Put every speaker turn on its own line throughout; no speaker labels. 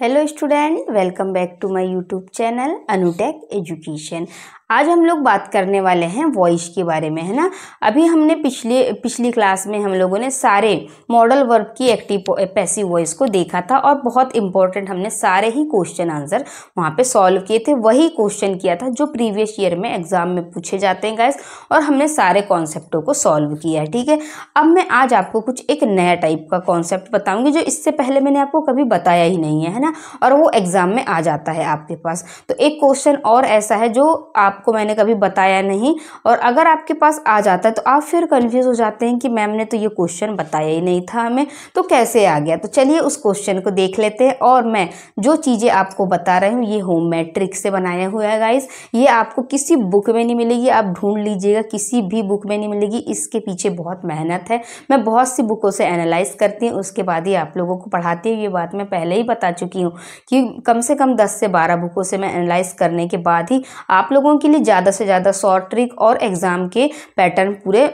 hello student welcome back to my youtube channel anutech education आज हम लोग बात करने वाले हैं वॉइस के बारे में है ना अभी हमने पिछले पिछली क्लास में हम लोगों ने सारे मॉडल वर्ब की एक्टिव पैसिव वॉइस को देखा था और बहुत इंपॉर्टेंट हमने सारे ही क्वेश्चन आंसर वहाँ पे सॉल्व किए थे वही क्वेश्चन किया था जो प्रीवियस ईयर में एग्ज़ाम में पूछे जाते हैं गाइस और हमने सारे कॉन्सेप्टों को सॉल्व किया है ठीक है अब मैं आज आपको कुछ एक नया टाइप का कॉन्सेप्ट बताऊँगी जो इससे पहले मैंने आपको कभी बताया ही नहीं है है ना और वो एग्ज़ाम में आ जाता है आपके पास तो एक क्वेश्चन और ऐसा है जो आप आपको मैंने कभी बताया नहीं और अगर आपके पास आ जाता है तो आप फिर कन्फ्यूज़ हो जाते हैं कि मैम ने तो ये क्वेश्चन बताया ही नहीं था हमें तो कैसे आ गया तो चलिए उस क्वेश्चन को देख लेते हैं और मैं जो चीज़ें आपको बता रही हूँ ये होम मैट्रिक से बनाया हुआ है गाइस ये आपको किसी बुक में नहीं मिलेगी आप ढूंढ लीजिएगा किसी भी बुक में नहीं मिलेगी इसके पीछे बहुत मेहनत है मैं बहुत सी बुकों से एनालाइज करती हूँ उसके बाद ही आप लोगों को पढ़ाती हूँ ये बात मैं पहले ही बता चुकी हूँ कि कम से कम दस से बारह बुकों से मैं एनालाइज करने के बाद ही आप लोगों की के लिए ज़्यादा से ज़्यादा शॉर्ट ट्रिक और एग्ज़ाम के पैटर्न पूरे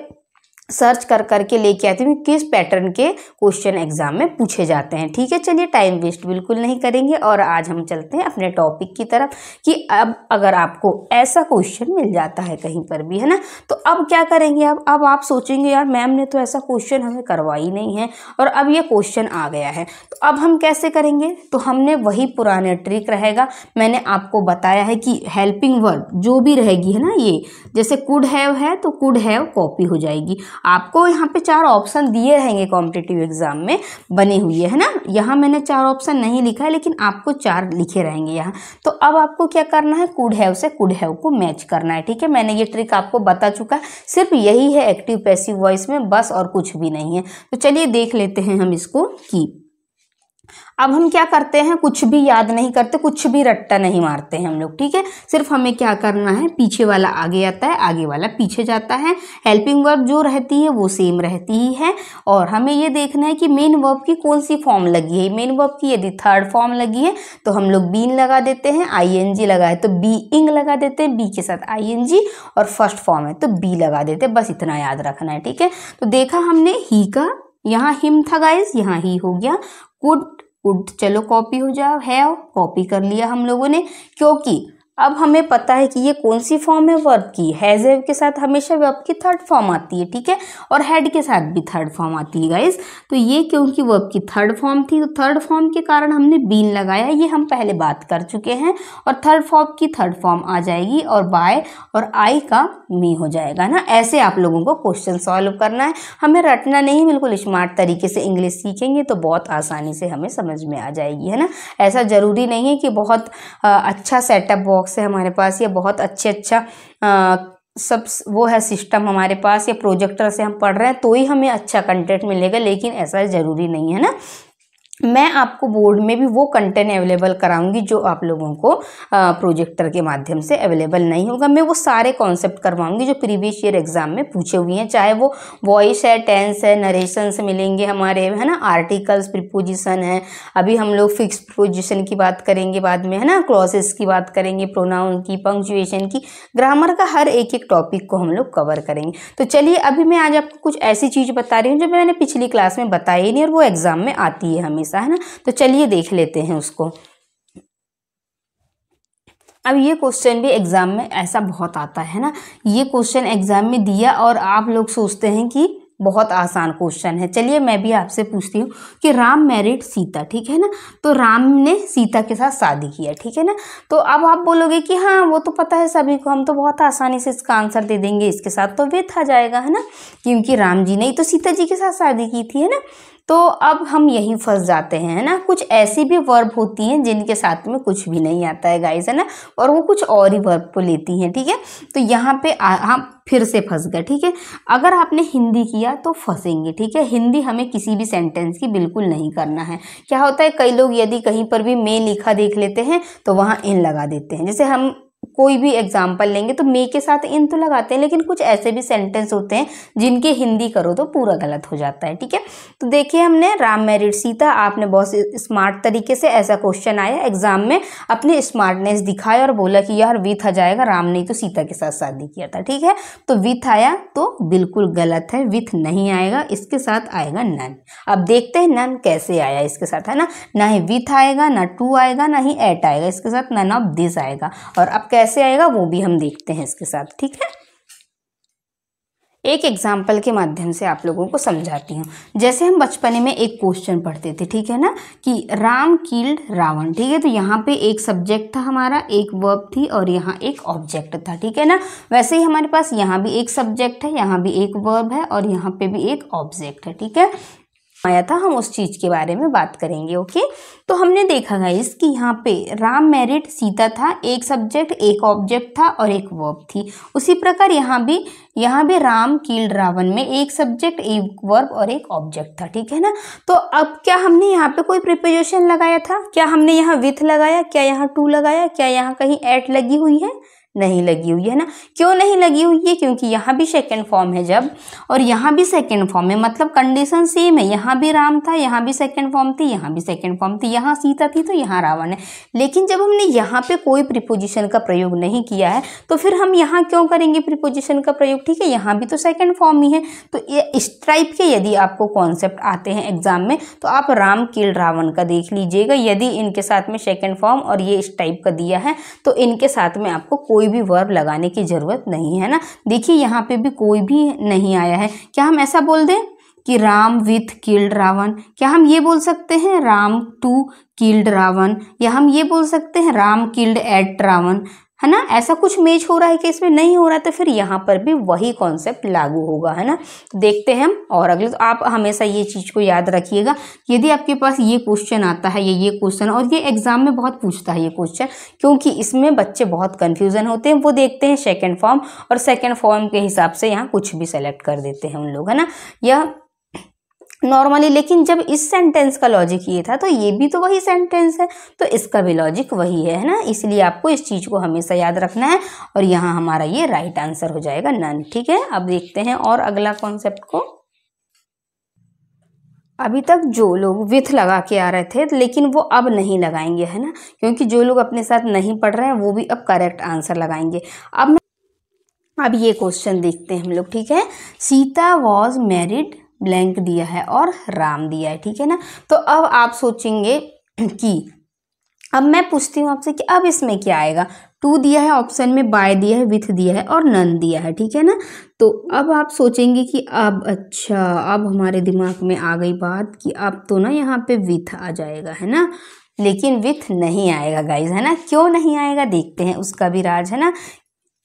सर्च कर करके लेके आती हूँ किस पैटर्न के क्वेश्चन एग्जाम में पूछे जाते हैं ठीक है चलिए टाइम वेस्ट बिल्कुल नहीं करेंगे और आज हम चलते हैं अपने टॉपिक की तरफ कि अब अगर आपको ऐसा क्वेश्चन मिल जाता है कहीं पर भी है ना तो अब क्या करेंगे अब अब आप सोचेंगे यार मैम ने तो ऐसा क्वेश्चन हमें करवा ही नहीं है और अब ये क्वेश्चन आ गया है तो अब हम कैसे करेंगे तो हमने वही पुराने ट्रिक रहेगा मैंने आपको बताया है कि हेल्पिंग वर्ब जो भी रहेगी है ना ये जैसे कुड हैव है तो कुड हैव कॉपी हो जाएगी आपको यहाँ पे चार ऑप्शन दिए रहेंगे कॉम्पिटेटिव एग्ज़ाम में बने हुए है ना यहाँ मैंने चार ऑप्शन नहीं लिखा है लेकिन आपको चार लिखे रहेंगे यहाँ तो अब आपको क्या करना है कुड हैव से कुड हैव को मैच करना है ठीक है मैंने ये ट्रिक आपको बता चुका है सिर्फ यही है एक्टिव पैसिव वॉइस में बस और कुछ भी नहीं है तो चलिए देख लेते हैं हम इसको की अब हम क्या करते हैं कुछ भी याद नहीं करते कुछ भी रट्टा नहीं मारते हैं हम लोग ठीक है सिर्फ हमें क्या करना है पीछे वाला आगे आता है आगे वाला पीछे जाता है हेल्पिंग वर्ब जो रहती है वो सेम रहती ही है और हमें ये देखना है कि मेन वर्ब की कौन सी फॉर्म लगी है मेन वर्ब की यदि थर्ड फॉर्म लगी है तो हम लोग बीन लगा देते हैं आई एन जी लगाए तो बी इंग लगा देते हैं बी के साथ आई एन जी और फर्स्ट फॉर्म है तो बी लगा देते हैं बस इतना याद रखना है ठीक है तो देखा हमने ही का यहाँ हिम था गाइज यहाँ ही हो गया कुड उड चलो कॉपी हो जाओ है कॉपी कर लिया हम लोगों ने क्योंकि अब हमें पता है कि ये कौन सी फॉर्म है वर्ब की हैज़ एव के साथ हमेशा वर्ब की थर्ड फॉर्म आती है ठीक है और हैड के साथ भी थर्ड फॉर्म आती है गाइज तो ये क्योंकि वर्ब की थर्ड फॉर्म थी तो थर्ड फॉर्म के कारण हमने बीन लगाया ये हम पहले बात कर चुके हैं और थर्ड फॉर्म की थर्ड फॉर्म आ जाएगी और बाय और आई का मी हो जाएगा ना ऐसे आप लोगों को क्वेश्चन सॉल्व करना है हमें रटना नहीं बिल्कुल स्मार्ट तरीके से इंग्लिश सीखेंगे तो बहुत आसानी से हमें समझ में आ जाएगी है ना ऐसा ज़रूरी नहीं है कि बहुत अच्छा सेटअप बॉक्स बॉक्स है हमारे पास ये बहुत अच्छे अच्छा सब वो है सिस्टम हमारे पास या प्रोजेक्टर से हम पढ़ रहे हैं तो ही हमें अच्छा कंटेंट मिलेगा लेकिन ऐसा ज़रूरी नहीं है ना मैं आपको बोर्ड में भी वो कंटेंट अवेलेबल कराऊंगी जो आप लोगों को प्रोजेक्टर के माध्यम से अवेलेबल नहीं होगा मैं वो सारे कॉन्सेप्ट करवाऊंगी जो प्रीवियस ईयर एग्जाम में पूछे हुए हैं चाहे वो वॉइस है टेंस है नरेशंस मिलेंगे हमारे है ना आर्टिकल्स प्रिपोजिशन है अभी हम लोग फिक्स प्रिपोजिशन की बात करेंगे बाद में है ना क्लॉसेस की बात करेंगे प्रोनाउन की पंक्चुएशन की ग्रामर का हर एक एक टॉपिक को हम लोग कवर करेंगे तो चलिए अभी मैं आज आपको कुछ ऐसी चीज़ बता रही हूँ जो मैंने पिछली क्लास में बताई नहीं और वो एग्ज़ाम में आती है हमेशा जैसा है ना तो चलिए देख लेते हैं उसको अब ये क्वेश्चन भी एग्ज़ाम में ऐसा बहुत आता है ना ये क्वेश्चन एग्ज़ाम में दिया और आप लोग सोचते हैं कि बहुत आसान क्वेश्चन है चलिए मैं भी आपसे पूछती हूँ कि राम मैरिड सीता ठीक है ना तो राम ने सीता के साथ शादी किया ठीक है ना तो अब आप बोलोगे कि हाँ वो तो पता है सभी को हम तो बहुत आसानी से इसका आंसर दे देंगे इसके साथ तो व्यथ आ जाएगा है ना क्योंकि राम जी ने तो सीता जी के साथ शादी की थी है ना तो अब हम यहीं फंस जाते हैं है ना कुछ ऐसी भी वर्ब होती हैं जिनके साथ में कुछ भी नहीं आता है गाइज है ना और वो कुछ और ही वर्ब को लेती हैं ठीक है तो यहाँ पे हम फिर से फंस गए ठीक है अगर आपने हिंदी किया तो फंसेंगे ठीक है हिंदी हमें किसी भी सेंटेंस की बिल्कुल नहीं करना है क्या होता है कई लोग यदि कहीं पर भी मे लिखा देख लेते हैं तो वहाँ इन लगा देते हैं जैसे हम कोई भी एग्जाम्पल लेंगे तो मे के साथ इन तो लगाते हैं लेकिन कुछ ऐसे भी सेंटेंस होते हैं जिनके हिंदी करो तो पूरा गलत हो जाता है ठीक है तो देखिए हमने राम मैरिड सीता आपने बहुत स्मार्ट तरीके से ऐसा क्वेश्चन आया एग्जाम में अपनी स्मार्टनेस दिखाया और बोला कि यार विथ आ जाएगा राम ने तो सीता के साथ शादी किया था ठीक है तो विथ आया तो बिल्कुल गलत है विथ नहीं आएगा इसके साथ आएगा नन अब देखते हैं नन कैसे आया इसके साथ है ना ना ही विथ आएगा ना टू आएगा ना ही एट आएगा इसके साथ नन ऑफ दिस आएगा और अब कैसे आएगा वो भी हम देखते हैं इसके साथ ठीक है एक एग्जाम्पल के माध्यम से आप लोगों को समझाती हूँ जैसे हम बचपने में एक क्वेश्चन पढ़ते थे ठीक है ना कि राम किल्ड रावण ठीक है तो यहाँ पे एक सब्जेक्ट था हमारा एक वर्ब थी और यहाँ एक ऑब्जेक्ट था ठीक है ना वैसे ही हमारे पास यहाँ भी एक सब्जेक्ट है यहाँ भी एक वर्ब है और यहाँ पे भी एक ऑब्जेक्ट है ठीक है आया था हम उस चीज़ के बारे में बात करेंगे ओके तो हमने देखा है कि यहाँ पे राम मैरिड सीता था एक सब्जेक्ट एक ऑब्जेक्ट था और एक वर्ब थी उसी प्रकार यहाँ भी यहाँ भी राम कील रावण में एक सब्जेक्ट एक वर्ब और एक ऑब्जेक्ट था ठीक है ना तो अब क्या हमने यहाँ पे कोई प्रिपोजिशन लगाया था क्या हमने यहाँ विथ लगाया क्या यहाँ टू लगाया क्या यहाँ कहीं एट लगी हुई है नहीं लगी हुई है ना क्यों नहीं लगी हुई है क्योंकि यहाँ भी सेकेंड फॉर्म है जब और यहाँ भी सेकेंड फॉर्म है मतलब कंडीशन सेम है यहाँ भी राम था यहाँ भी सेकेंड फॉर्म थी यहाँ भी सेकेंड फॉर्म थी यहाँ सीता थी तो यहाँ रावण है लेकिन जब हमने यहाँ पे कोई प्रिपोजिशन का प्रयोग नहीं किया है तो फिर हम यहाँ क्यों करेंगे प्रिपोजिशन का प्रयोग ठीक है यहाँ भी तो सेकेंड फॉर्म ही है तो ये इस टाइप के यदि आपको कॉन्सेप्ट आते हैं एग्जाम में तो आप राम किल रावण का देख लीजिएगा यदि इनके साथ में सेकेंड फॉर्म और ये इस टाइप का दिया है तो इनके साथ में आपको कोई कोई भी वर्ब लगाने की ज़रूरत नहीं है ना देखिए यहाँ पे भी कोई भी नहीं आया है क्या हम ऐसा बोल दें कि राम विथ किल्ड रावण क्या हम ये बोल सकते हैं राम टू किल्ड रावण या हम ये बोल सकते हैं राम किल्ड एट रावण है ना ऐसा कुछ मेज हो रहा है कि इसमें नहीं हो रहा है तो फिर यहाँ पर भी वही कॉन्सेप्ट लागू होगा है ना देखते हैं हम और अगले तो आप हमेशा ये चीज़ को याद रखिएगा यदि आपके पास ये क्वेश्चन आता है या ये क्वेश्चन और ये एग्जाम में बहुत पूछता है ये क्वेश्चन क्योंकि इसमें बच्चे बहुत कन्फ्यूज़न होते हैं वो देखते हैं सेकेंड फॉर्म और सेकेंड फॉर्म के हिसाब से यहाँ कुछ भी सेलेक्ट कर देते हैं उन लोग है ना यह नॉर्मली लेकिन जब इस सेंटेंस का लॉजिक ये था तो ये भी तो वही सेंटेंस है तो इसका भी लॉजिक वही है है ना इसलिए आपको इस चीज़ को हमेशा याद रखना है और यहाँ हमारा ये राइट आंसर हो जाएगा नन ठीक है अब देखते हैं और अगला कॉन्सेप्ट को अभी तक जो लोग विथ लगा के आ रहे थे लेकिन वो अब नहीं लगाएंगे है ना क्योंकि जो लोग अपने साथ नहीं पढ़ रहे हैं वो भी अब करेक्ट आंसर लगाएंगे अब अब ये क्वेश्चन देखते हैं हम लोग ठीक है सीता वॉज मैरिड ब्लैंक दिया है और राम दिया है ठीक है ना तो अब आप सोचेंगे कि अब मैं पूछती हूँ आपसे कि अब इसमें क्या आएगा टू दिया है ऑप्शन में बाय दिया है विथ दिया है और नन दिया है ठीक है ना तो अब आप सोचेंगे कि अब अच्छा अब हमारे दिमाग में आ गई बात कि अब तो ना यहाँ पे विथ आ जाएगा है ना लेकिन विथ नहीं आएगा गाइज है ना क्यों नहीं आएगा देखते हैं उसका भी राज है ना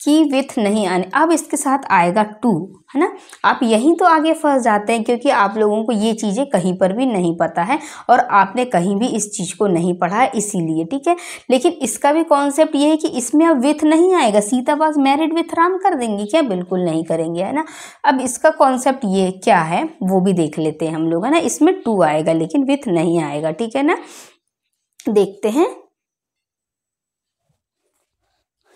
की विथ नहीं आने अब इसके साथ आएगा टू है ना आप यहीं तो आगे फंस जाते हैं क्योंकि आप लोगों को ये चीज़ें कहीं पर भी नहीं पता है और आपने कहीं भी इस चीज़ को नहीं पढ़ा है इसीलिए ठीक है लेकिन इसका भी कॉन्सेप्ट ये है कि इसमें अब विथ नहीं आएगा Sita pass married with Ram कर देंगे क्या बिल्कुल नहीं करेंगे है ना अब इसका कॉन्सेप्ट ये क्या है वो भी देख लेते हैं हम लोग है ना इसमें टू आएगा लेकिन विथ नहीं आएगा ठीक है ना देखते हैं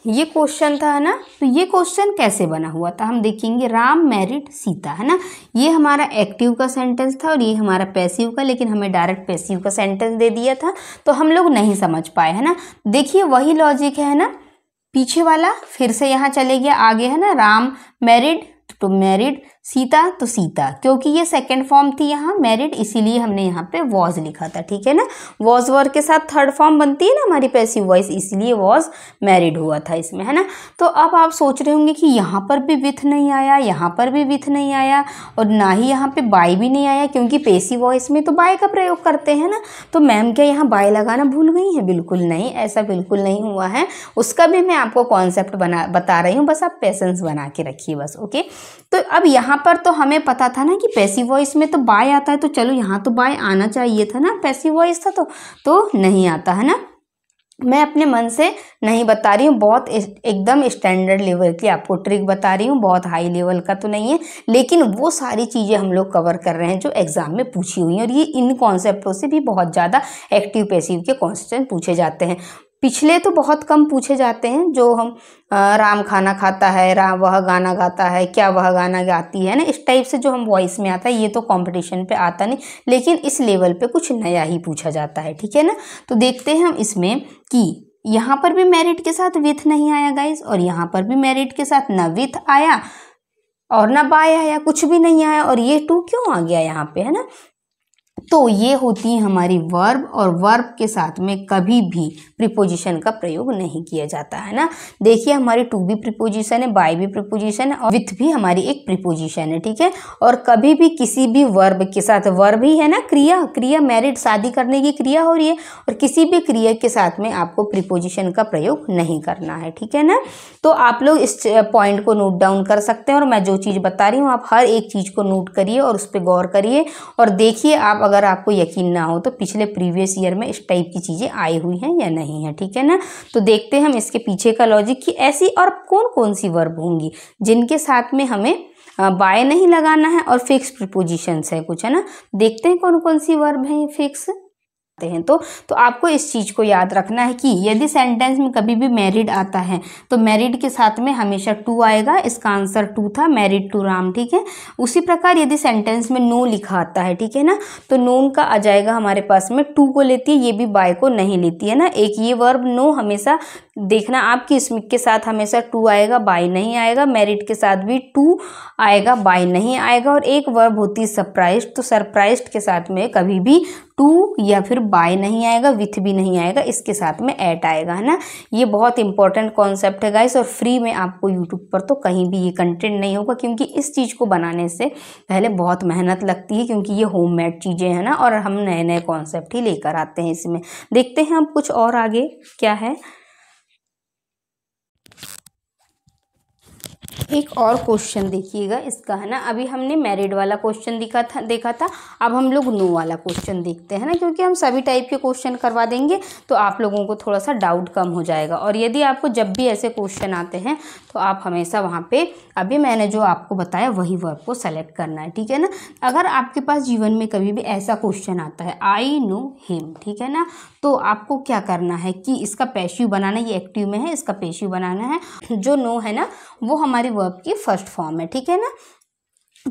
ये क्वेश्चन था है ना तो ये क्वेश्चन कैसे बना हुआ था हम देखेंगे राम मैरिड सीता है ना ये हमारा एक्टिव का सेंटेंस था और ये हमारा पैसिव का लेकिन हमें डायरेक्ट पैसिव का सेंटेंस दे दिया था तो हम लोग नहीं समझ पाए है ना देखिए वही लॉजिक है ना पीछे वाला फिर से यहाँ चले गया आगे है ना राम मैरिड तो मैरिड सीता तो सीता क्योंकि ये सेकेंड फॉर्म थी यहाँ मैरिड इसीलिए हमने यहाँ पे वॉज लिखा था ठीक है ना वॉज वर के साथ थर्ड फॉर्म बनती है ना हमारी पैसिव वॉइस इसलिए वॉज मैरिड हुआ था इसमें है ना तो अब आप सोच रहे होंगे कि यहाँ पर भी विथ नहीं आया यहाँ पर भी विथ नहीं आया और ना ही यहाँ पे बाय भी नहीं आया क्योंकि पेसी वॉइस में तो बाय का प्रयोग करते हैं ना तो मैम क्या यहाँ बाय लगाना भूल गई हैं बिल्कुल नहीं ऐसा बिल्कुल नहीं हुआ है उसका भी मैं आपको कॉन्सेप्ट बना बता रही हूँ बस आप पैसेंस बना के रखिए बस ओके तो अब यहाँ यहाँ पर तो हमें पता था ना कि पैसिव वॉइस में तो बाय आता है तो चलो यहाँ तो बाय आना चाहिए था ना पैसिव वॉइस था तो तो नहीं आता है ना मैं अपने मन से नहीं बता रही हूँ बहुत एकदम स्टैंडर्ड लेवल की आपको ट्रिक बता रही हूँ बहुत हाई लेवल का तो नहीं है लेकिन वो सारी चीज़ें हम लोग कवर कर रहे हैं जो एग्ज़ाम में पूछी हुई हैं और ये इन कॉन्सेप्टों से भी बहुत ज़्यादा एक्टिव पैसिव के कॉन्सेप्ट पूछे जाते हैं पिछले तो बहुत कम पूछे जाते हैं जो हम आ, राम खाना खाता है राम वह गाना गाता है क्या वह गाना गाती है ना इस टाइप से जो हम वॉइस में आता है ये तो कंपटीशन पे आता नहीं लेकिन इस लेवल पे कुछ नया ही पूछा जाता है ठीक है ना तो देखते हैं हम इसमें कि यहाँ पर भी मेरिट के साथ विथ नहीं आया गाइज और यहाँ पर भी मेरिट के साथ ना विथ आया और ना बाय आया कुछ भी नहीं आया और ये टू क्यों आ गया यहाँ पे है ना तो ये होती है हमारी वर्ब और वर्ब के साथ में कभी भी प्रिपोजिशन का प्रयोग नहीं किया जाता है ना देखिए हमारी टू भी प्रिपोजिशन है बाय भी प्रिपोजिशन है और विथ भी हमारी एक प्रिपोजिशन है ठीक है और कभी भी किसी भी वर्ब के साथ वर्ब ही है ना क्रिया क्रिया मैरिड शादी करने की क्रिया हो रही है और किसी भी क्रिया के साथ में आपको प्रिपोजिशन का प्रयोग नहीं करना है ठीक है ना तो आप लोग इस पॉइंट को नोट डाउन कर सकते हैं और मैं जो चीज़ बता रही हूँ आप हर एक चीज़ को नोट करिए और उस पर गौर करिए और देखिए आप अगर आपको यकीन ना हो तो पिछले प्रीवियस ईयर में इस टाइप की चीज़ें आई हुई हैं या नहीं है ठीक है ना तो देखते हैं हम इसके पीछे का लॉजिक कि ऐसी और कौन कौन सी वर्ब होंगी जिनके साथ में हमें बाय नहीं लगाना है और फिक्स प्रिपोजिशंस है कुछ है ना देखते हैं कौन कौन सी वर्ब है फिक्स सकते हैं तो तो आपको इस चीज़ को याद रखना है कि यदि सेंटेंस में कभी भी मैरिड आता है तो मैरिड के साथ में हमेशा टू आएगा इसका आंसर टू था मैरिड टू राम ठीक है उसी प्रकार यदि सेंटेंस में नो लिखा आता है ठीक है ना तो नोन का आ जाएगा हमारे पास में टू को लेती है ये भी बाय को नहीं लेती है ना एक ये वर्ब नो हमेशा देखना आप कि स्मिक के साथ हमेशा टू आएगा बाय नहीं आएगा मेरिट के साथ भी टू आएगा बाय नहीं आएगा और एक वर्ब होती है सरप्राइज तो सरप्राइज के साथ में कभी भी टू या फिर बाय नहीं आएगा विथ भी नहीं आएगा इसके साथ में एट आएगा है ना ये बहुत इंपॉर्टेंट कॉन्सेप्ट है गाइस और फ्री में आपको यूट्यूब पर तो कहीं भी ये कंटेंट नहीं होगा क्योंकि इस चीज़ को बनाने से पहले बहुत मेहनत लगती है क्योंकि ये होम चीज़ें हैं ना और हम नए नए कॉन्सेप्ट ही लेकर आते हैं इसमें देखते हैं आप कुछ और आगे क्या है एक और क्वेश्चन देखिएगा इसका है ना अभी हमने मैरिड वाला क्वेश्चन दिखा था देखा था अब हम लोग नो वाला क्वेश्चन देखते हैं ना क्योंकि हम सभी टाइप के क्वेश्चन करवा देंगे तो आप लोगों को थोड़ा सा डाउट कम हो जाएगा और यदि आपको जब भी ऐसे क्वेश्चन आते हैं तो आप हमेशा वहाँ पर अभी मैंने जो आपको बताया वही वर्ब को सेलेक्ट करना है ठीक है ना अगर आपके पास जीवन में कभी भी ऐसा क्वेश्चन आता है आई नो हिम ठीक है ना तो आपको क्या करना है कि इसका पेशिव बनाना ये एक्टिव में है इसका पेशिव बनाना है जो नो है ना वो हमारे वर्ब की फर्स्ट फॉर्म है ठीक है ना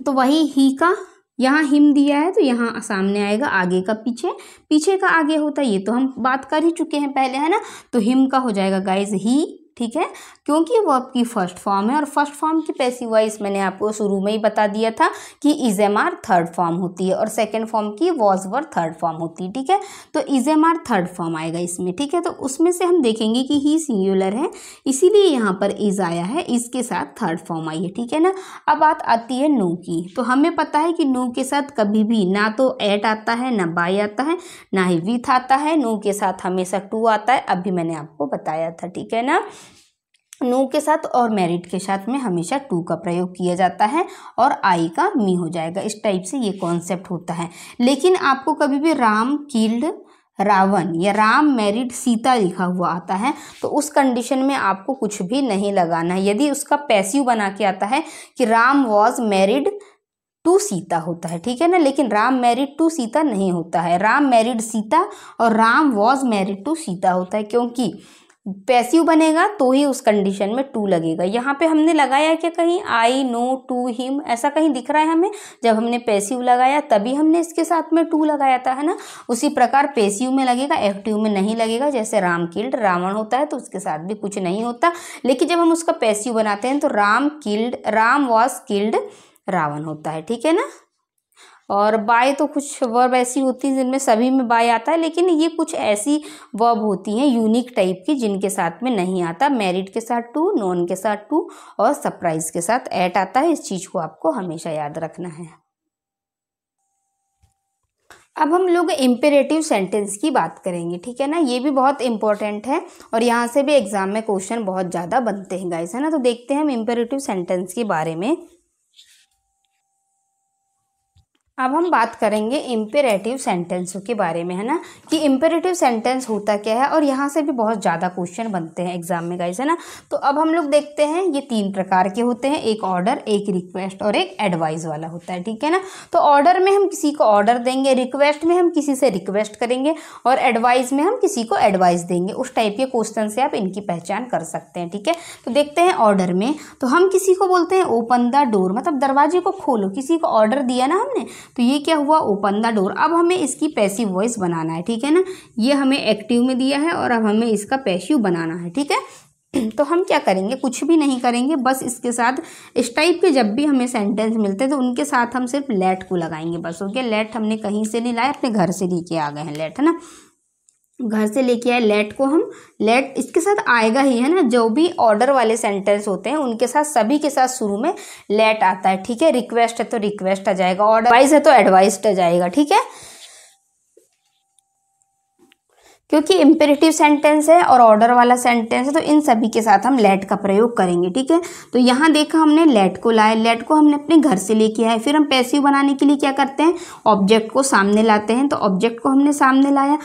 तो वही ही का यहाँ हिम दिया है तो यहाँ सामने आएगा आगे का पीछे पीछे का आगे होता है ये तो हम बात कर ही चुके हैं पहले है ना तो हिम का हो जाएगा गाइज ही ठीक है क्योंकि वो आपकी फर्स्ट फॉर्म है और फर्स्ट फॉर्म की पैसिव वाइज मैंने आपको शुरू में ही बता दिया था कि is am are third form होती है और सेकेंड फॉर्म की वॉज वर थर्ड फॉर्म होती है ठीक है तो is am are third form आएगा इसमें ठीक है तो उसमें से हम देखेंगे कि ही सिंगुलर है इसीलिए यहाँ पर इज आया है इसके साथ थर्ड फॉर्म आई है ठीक है ना अब बात आती है नो की तो हमें पता है कि नो के साथ कभी भी ना तो एट आता है ना बाई आता है ना ही विथ आता है नो के साथ हमेशा टू आता है अभी मैंने आपको बताया था ठीक है ना नो के साथ और मैरिड के साथ में हमेशा टू का प्रयोग किया जाता है और आई का मी हो जाएगा इस टाइप से ये कॉन्सेप्ट होता है लेकिन आपको कभी भी राम किल्ड रावण या राम मैरिड सीता लिखा हुआ आता है तो उस कंडीशन में आपको कुछ भी नहीं लगाना है यदि उसका पैसिव बना के आता है कि Ram was married to Sita होता है ठीक है ना लेकिन राम मैरिड टू सीता नहीं होता है राम मैरिड सीता और Ram was married to Sita होता है क्योंकि पैसिव बनेगा तो ही उस कंडीशन में टू लगेगा यहाँ पे हमने लगाया क्या कहीं आई नो टू हिम ऐसा कहीं दिख रहा है हमें जब हमने पैसिव लगाया तभी हमने इसके साथ में टू लगाया था है ना उसी प्रकार पैसिव में लगेगा एक्टिव में नहीं लगेगा जैसे राम किल्ड रावण होता है तो उसके साथ भी कुछ नहीं होता लेकिन जब हम उसका पैसिव बनाते हैं तो Ram killed Ram was killed Ravan होता है ठीक है ना और बाय तो कुछ वर्ब ऐसी होती है जिनमें सभी में बाय आता है लेकिन ये कुछ ऐसी वर्ब होती हैं यूनिक टाइप की जिनके साथ में नहीं आता मेरिट के साथ टू नॉन के साथ टू और सरप्राइज के साथ ऐट आता है इस चीज़ को आपको हमेशा याद रखना है अब हम लोग इम्पेरेटिव सेंटेंस की बात करेंगे ठीक है ना ये भी बहुत इंपॉर्टेंट है और यहाँ से भी एग्ज़ाम में क्वेश्चन बहुत ज़्यादा बनते हैं गाइस है ना तो देखते हैं हम इम्पेरेटिव सेंटेंस के बारे में अब हम बात करेंगे इम्पेरेटिव सेंटेंसों के बारे में है ना कि इम्पेरेटिव सेंटेंस होता क्या है और यहाँ से भी बहुत ज़्यादा क्वेश्चन बनते हैं एग्जाम में गाइस है ना तो अब हम लोग देखते हैं ये तीन प्रकार के होते हैं एक ऑर्डर एक रिक्वेस्ट और एक एडवाइस वाला होता है ठीक है ना तो ऑर्डर में हम किसी को ऑर्डर देंगे रिक्वेस्ट में हम किसी से रिक्वेस्ट करेंगे और एडवाइस में हम किसी को एडवाइस देंगे उस टाइप के क्वेश्चन से आप इनकी पहचान कर सकते हैं ठीक है तो देखते हैं ऑर्डर में तो हम किसी को बोलते हैं ओपन द डोर मतलब दरवाजे को खोलो किसी को ऑर्डर दिया ना हमने तो ये क्या हुआ ओपन द डोर अब हमें इसकी पैसिव वॉइस बनाना है ठीक है ना ये हमें एक्टिव में दिया है और अब हमें इसका पैसिव बनाना है ठीक है तो हम क्या करेंगे कुछ भी नहीं करेंगे बस इसके साथ इस टाइप के जब भी हमें सेंटेंस मिलते हैं तो उनके साथ हम सिर्फ लेट को लगाएंगे बस ओके लेट हमने कहीं से नहीं लाए अपने घर से लेके आ गए हैं लेट है ना घर से लेके आए लेट को हम लेट इसके साथ आएगा ही है ना जो भी ऑर्डर वाले सेंटेंस होते हैं उनके साथ सभी के साथ शुरू में लेट आता है ठीक है रिक्वेस्ट है तो रिक्वेस्ट आ जाएगा ऑर्डर वाइज है तो एडवाइस्ड आ जाएगा ठीक है क्योंकि इम्पेरेटिव सेंटेंस है और ऑर्डर वाला सेंटेंस है तो इन सभी के साथ हम लेट का प्रयोग करेंगे ठीक है तो यहाँ देखा हमने लेट को लाए लेट को हमने अपने घर से लेके आए फिर हम पैसिव बनाने के लिए क्या करते हैं ऑब्जेक्ट को सामने लाते हैं तो ऑब्जेक्ट को हमने सामने लाया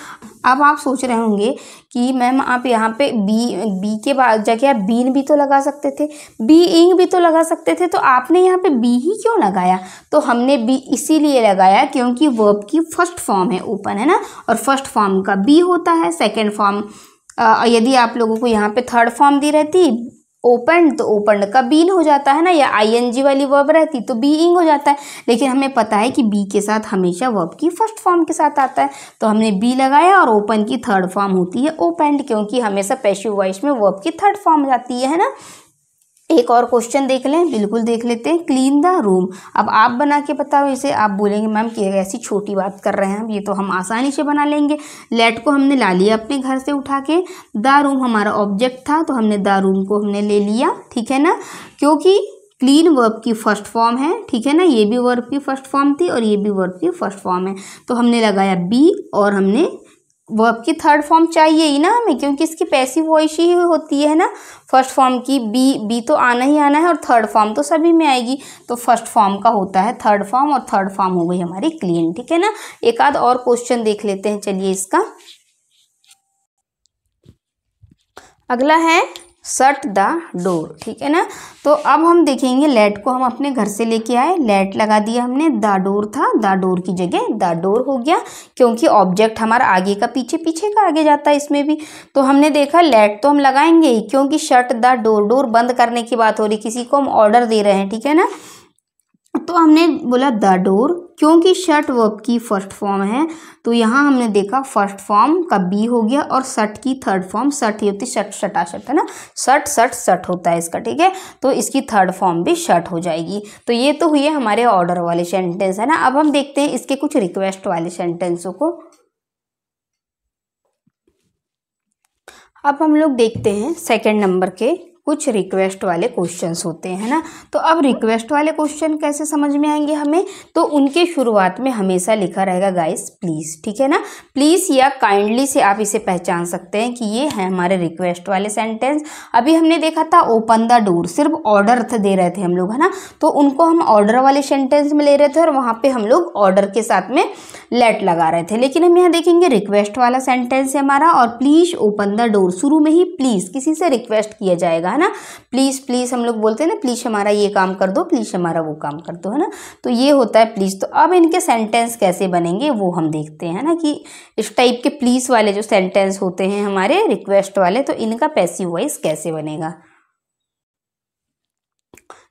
अब आप सोच रहे होंगे कि मैम आप यहाँ पे बी बी के बाद जगह आप बीन भी तो लगा सकते थे बी इंग भी तो लगा सकते थे तो आपने यहाँ पे बी ही क्यों लगाया तो हमने बी इसीलिए लगाया क्योंकि वर्ब की फर्स्ट फॉर्म है ओपन है ना और फर्स्ट फॉर्म का बी होता है सेकेंड फॉर्म यदि आप लोगों को यहाँ पे थर्ड फॉर्म दी रहती ओपन तो ओपन का बीन हो जाता है ना या आई वाली वर्ब रहती तो बीइंग हो जाता है लेकिन हमें पता है कि बी के साथ हमेशा वर्ब की फर्स्ट फॉर्म के साथ आता है तो हमने बी लगाया और ओपन की थर्ड फॉर्म होती है ओपेंड क्योंकि हमेशा पैशिव वॉइस में वर्ब की थर्ड फॉर्म जाती है ना एक और क्वेश्चन देख लें बिल्कुल देख लेते हैं क्लीन द रूम अब आप बना के बताओ इसे आप बोलेंगे मैम कि ऐसी छोटी बात कर रहे हैं हम ये तो हम आसानी से बना लेंगे लेट को हमने ला लिया अपने घर से उठा के द रूम हमारा ऑब्जेक्ट था तो हमने द रूम को हमने ले लिया ठीक है ना क्योंकि क्लीन वर्ब की फर्स्ट फॉर्म है ठीक है ना ये भी वर्ब की फर्स्ट फॉर्म थी और ये भी वर्ब की फर्स्ट फॉर्म है तो हमने लगाया बी और हमने वर्ब की थर्ड फॉर्म चाहिए ही ना हमें क्योंकि इसकी पैसी वॉइस ही होती है ना फर्स्ट फॉर्म की बी बी तो आना ही आना है और थर्ड फॉर्म तो सभी में आएगी तो फर्स्ट फॉर्म का होता है थर्ड फॉर्म और थर्ड फॉर्म हो गई हमारी क्लीन ठीक है ना एक आध और क्वेश्चन देख लेते हैं चलिए इसका अगला है शट द डोर ठीक है ना तो अब हम देखेंगे लेट को हम अपने घर से लेके आए लेट लगा दिया हमने द डोर था द डोर की जगह द डोर हो गया क्योंकि ऑब्जेक्ट हमारा आगे का पीछे पीछे का आगे जाता है इसमें भी तो हमने देखा लेट तो हम लगाएंगे ही क्योंकि शट द डोर डोर बंद करने की बात हो रही किसी को हम ऑर्डर दे रहे हैं ठीक है ना तो हमने बोला द डोर क्योंकि शर्ट वर्ब की फर्स्ट फॉर्म है तो यहाँ हमने देखा फर्स्ट फॉर्म का बी हो गया और सट की थर्ड फॉर्म सट ही होती शर्ट शटा शर्ट है ना सट सट सट होता है इसका ठीक है तो इसकी थर्ड फॉर्म भी शर्ट हो जाएगी तो ये तो है हमारे ऑर्डर वाले सेंटेंस है ना अब हम देखते हैं इसके कुछ रिक्वेस्ट वाले सेंटेंसों को अब हम लोग देखते हैं सेकेंड नंबर के कुछ रिक्वेस्ट वाले क्वेश्चंस होते हैं ना तो अब रिक्वेस्ट वाले क्वेश्चन कैसे समझ में आएंगे हमें तो उनके शुरुआत में हमेशा लिखा रहेगा गाइस प्लीज़ ठीक है ना प्लीज़ या काइंडली से आप इसे पहचान सकते हैं कि ये है हमारे रिक्वेस्ट वाले सेंटेंस अभी हमने देखा था ओपन द डोर सिर्फ ऑर्डर दे रहे थे हम लोग है ना तो उनको हम ऑर्डर वाले सेंटेंस में ले रहे थे और वहाँ पर हम लोग ऑर्डर के साथ में लेट लगा रहे थे लेकिन हम यहाँ देखेंगे रिक्वेस्ट वाला सेंटेंस है हमारा और प्लीज़ ओपन द डोर शुरू में ही प्लीज़ किसी से रिक्वेस्ट किया जाएगा है ना प्लीज़ प्लीज़ हम लोग बोलते हैं ना प्लीज़ हमारा ये काम कर दो प्लीज़ हमारा वो काम कर दो है ना तो ये होता है प्लीज़ तो अब इनके सेंटेंस कैसे बनेंगे वो हम देखते हैं ना कि इस टाइप के प्लीज़ वाले जो सेंटेंस होते हैं हमारे रिक्वेस्ट वाले तो इनका पैसिव वॉइस कैसे बनेगा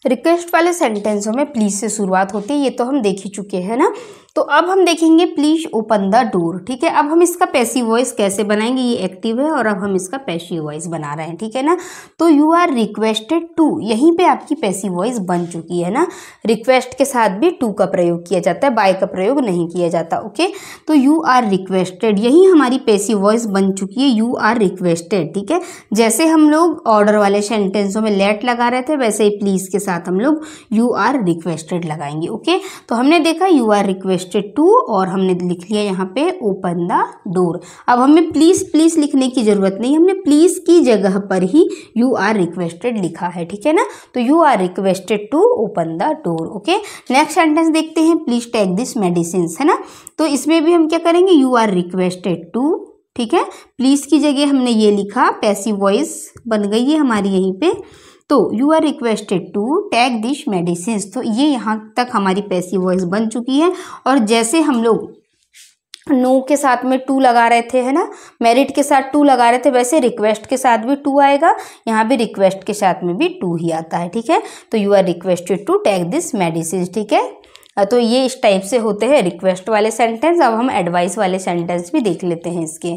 रिक्वेस्ट वाले सेंटेंसों में प्लीज़ से शुरुआत होती है ये तो हम देख ही चुके हैं ना तो अब हम देखेंगे प्लीज ओपन द डोर ठीक है अब हम इसका पैसिव वॉइस कैसे बनाएंगे ये एक्टिव है और अब हम इसका पैसिव वॉइस बना रहे हैं ठीक है ना तो यू आर रिक्वेस्टेड टू यहीं पे आपकी पैसिव वॉइस बन चुकी है ना रिक्वेस्ट के साथ भी टू का प्रयोग किया जाता है बाय का प्रयोग नहीं किया जाता ओके तो यू आर रिक्वेस्टेड यही हमारी पैसिव वॉइस बन चुकी है यू आर रिक्वेस्टेड ठीक है जैसे हम लोग ऑर्डर वाले सेंटेंसों में लेट लगा रहे थे वैसे ही प्लीज़ के साथ हम लोग यू आर रिक्वेस्टेड लगाएंगे ओके तो हमने देखा you are requested to और हमने लिख लिया यहाँ पे ओपन द डोर अब हमें प्लीज़ प्लीज़ लिखने की ज़रूरत नहीं हमने प्लीज़ की जगह पर ही यू आर रिक्वेस्टेड लिखा है ठीक है ना तो you are requested to open the door okay next sentence देखते हैं प्लीज़ टेक दिस मेडिसिन है ना तो इसमें भी हम क्या करेंगे यू आर रिक्वेस्टेड टू ठीक है प्लीज़ की जगह हमने ये लिखा पैसिव वॉइस बन गई है हमारी यहीं पर तो you are requested to take this medicine तो ये यहाँ तक हमारी पैसी वॉइस बन चुकी है और जैसे हम लोग नो के साथ में टू लगा रहे थे है ना मेरिट के साथ टू लगा रहे थे वैसे रिक्वेस्ट के साथ भी टू आएगा यहाँ भी रिक्वेस्ट के साथ में भी टू ही आता है ठीक है तो you are requested to take this medicine ठीक है तो ये इस टाइप से होते हैं रिक्वेस्ट वाले सेंटेंस अब हम एडवाइस वाले सेंटेंस भी देख लेते हैं इसके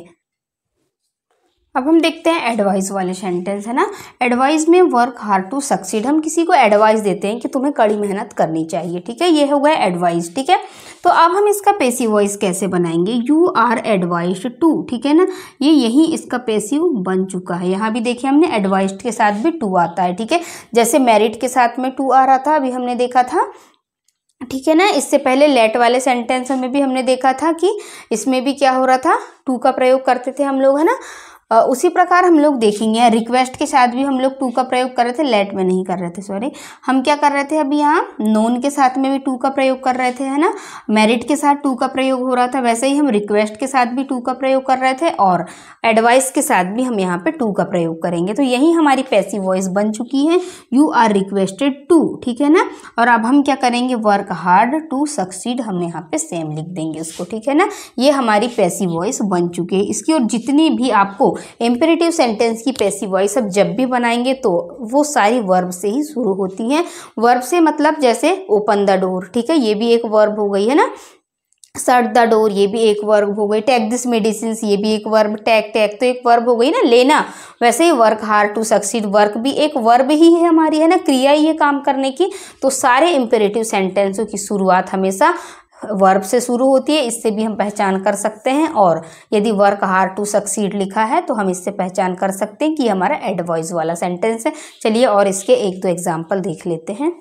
अब हम देखते हैं एडवाइस वाले सेंटेंस है ना एडवाइस में वर्क हार्ड टू सक्सीड हम किसी को एडवाइस देते हैं कि तुम्हें कड़ी मेहनत करनी चाहिए ठीक है ये हो गया एडवाइस ठीक है तो अब हम इसका पेसिव वॉइस कैसे बनाएंगे यू आर एडवाइस टू ठीक है ना ये यही इसका पेसिव बन चुका है यहाँ भी देखिए हमने एडवाइस के साथ भी टू आता है ठीक है जैसे मेरिट के साथ में टू आ रहा था अभी हमने देखा था ठीक है ना इससे पहले लेट वाले सेंटेंस में भी हमने देखा था कि इसमें भी क्या हो रहा था टू का प्रयोग करते थे हम लोग है ना उसी प्रकार हम लोग देखेंगे रिक्वेस्ट के साथ भी हम लोग टू का प्रयोग कर रहे थे लेट में नहीं कर रहे थे सॉरी हम क्या कर रहे थे अभी यहाँ नोन के साथ में भी टू का प्रयोग कर रहे थे है ना मेरिट के साथ टू का प्रयोग हो रहा था वैसे ही हम रिक्वेस्ट के साथ भी टू का प्रयोग कर रहे थे और एडवाइस के साथ भी हम यहाँ पर टू का प्रयोग करेंगे तो यही हमारी पैसिव वॉइस बन चुकी है यू आर रिक्वेस्टेड टू ठीक है ना और अब हम क्या करेंगे वर्क हार्ड टू सक्सीड हम यहाँ पर सेम लिख देंगे उसको ठीक है ना ये हमारी पैसिव वॉइस बन चुकी है इसकी और जितनी भी आपको एम्पेरेटिव सेंटेंस की पैसी वॉइस अब जब भी बनाएंगे तो वो सारी वर्ब से ही शुरू होती हैं वर्ब से मतलब जैसे ओपन द डोर ठीक है ये भी एक वर्ब हो गई है ना सर्ट द डोर ये भी एक वर्ब हो गई टैक दिस मेडिसिन ये भी एक वर्ब टैक टैक तो एक वर्ब हो गई ना लेना वैसे ही work hard to succeed work भी एक वर्ब ही है हमारी है ना क्रिया ही है काम करने की तो सारे इम्पेरेटिव सेंटेंसों की शुरुआत हमेशा वर्ब से शुरू होती है इससे भी हम पहचान कर सकते हैं और यदि वर्क हार टू सक्सीड लिखा है तो हम इससे पहचान कर सकते हैं कि हमारा एडवाइज वाला सेंटेंस है चलिए और इसके एक दो एग्जाम्पल देख लेते हैं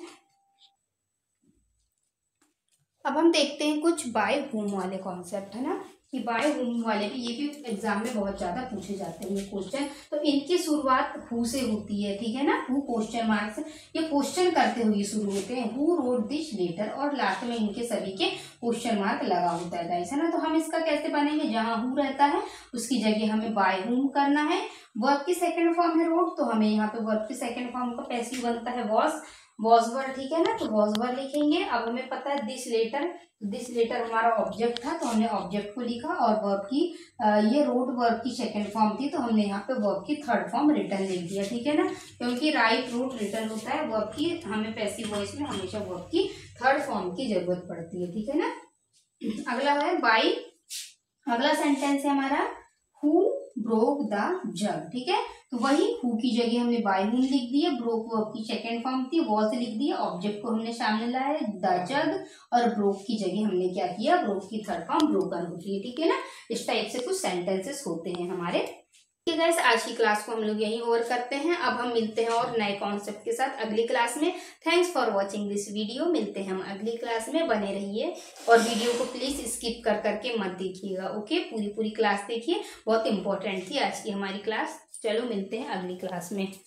अब हम देखते हैं कुछ बाय होम वाले कॉन्सेप्ट है ना कि बाय होम वाले भी ये भी एग्जाम में बहुत ज़्यादा पूछे जाते हैं ये क्वेश्चन तो इनकी शुरुआत हु से होती है ठीक है ना हु क्वेश्चन मार्क्स ये क्वेश्चन करते हुए शुरू होते हैं हु रोड दिस लेटर और लास्ट में इनके सभी के क्वेश्चन मार्क लगा होता है गाइस है ना तो हम इसका कैसे बनेंगे जहाँ हु रहता है उसकी जगह हमें बाय हु करना है वर्ब की सेकेंड फॉर्म है रोड तो हमें यहाँ पे वर्ब की सेकेंड फॉर्म का पैसिव बनता है वॉस वॉज ठीक है ना तो वॉज लिखेंगे अब हमें पता है दिस लेटर दिस लेटर हमारा ऑब्जेक्ट था तो हमने ऑब्जेक्ट को लिखा और वर्ब की ये रूट वर्ब की सेकेंड फॉर्म थी तो हमने यहाँ पे वर्ब की थर्ड फॉर्म रिटर्न लिख दिया ठीक है ना क्योंकि राइट रूट रिटर्न होता है वर्ब की हमें पैसी वॉइस में हमेशा वर्ब की थर्ड फॉर्म की जरूरत पड़ती है ठीक है ना अगला है बाई अगला सेंटेंस है हमारा ब्रोक द जग ठीक है तो वही हु की जगह हमने बाय हुन लिख दी है ब्रोक वर्ब की सेकेंड फॉर्म थी वॉज लिख दी है ऑब्जेक्ट को हमने सामने लाया द जग और ब्रोक की जगह हमने क्या किया ब्रोक की थर्ड फॉर्म ब्रोकन होती है ठीक है ना इस टाइप से कुछ सेंटेंसेस होते हैं हमारे ठीक है आज की क्लास को हम लोग यहीं ओवर करते हैं अब हम मिलते हैं और नए कॉन्सेप्ट के साथ अगली क्लास में thanks for watching this video मिलते हैं हम अगली क्लास में बने रहिए और वीडियो को प्लीज़ स्किप कर करके मत देखिएगा ओके पूरी पूरी क्लास देखिए बहुत इंपॉर्टेंट थी आज की हमारी क्लास चलो मिलते हैं अगली क्लास में